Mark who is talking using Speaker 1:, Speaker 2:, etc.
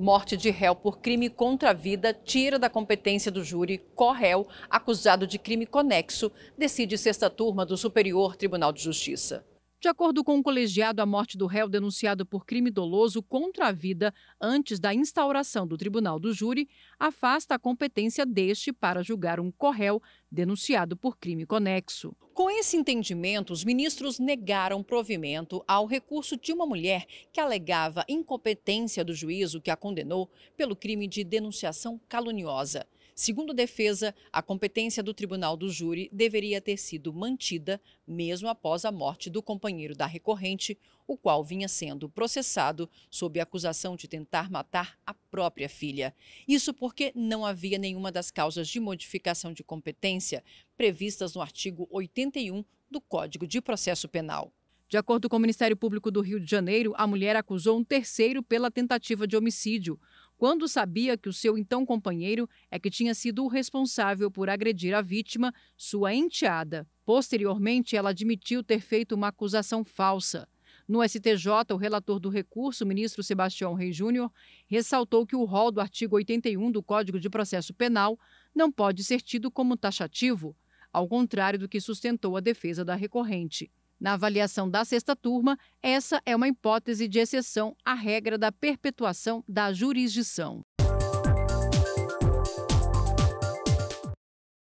Speaker 1: Morte de réu por crime contra a vida tira da competência do júri corréu, acusado de crime conexo, decide sexta turma do Superior Tribunal de Justiça. De acordo com o um colegiado, a morte do réu denunciado por crime doloso contra a vida antes da instauração do tribunal do júri afasta a competência deste para julgar um corréu denunciado por crime conexo. Com esse entendimento, os ministros negaram provimento ao recurso de uma mulher que alegava incompetência do juízo que a condenou pelo crime de denunciação caluniosa. Segundo a defesa, a competência do tribunal do júri deveria ter sido mantida mesmo após a morte do companheiro da recorrente, o qual vinha sendo processado sob acusação de tentar matar a própria filha. Isso porque não havia nenhuma das causas de modificação de competência previstas no artigo 81 do Código de Processo Penal. De acordo com o Ministério Público do Rio de Janeiro, a mulher acusou um terceiro pela tentativa de homicídio quando sabia que o seu então companheiro é que tinha sido o responsável por agredir a vítima, sua enteada. Posteriormente, ela admitiu ter feito uma acusação falsa. No STJ, o relator do recurso, ministro Sebastião Rei Júnior, ressaltou que o rol do artigo 81 do Código de Processo Penal não pode ser tido como taxativo, ao contrário do que sustentou a defesa da recorrente. Na avaliação da sexta turma, essa é uma hipótese de exceção à regra da perpetuação da jurisdição.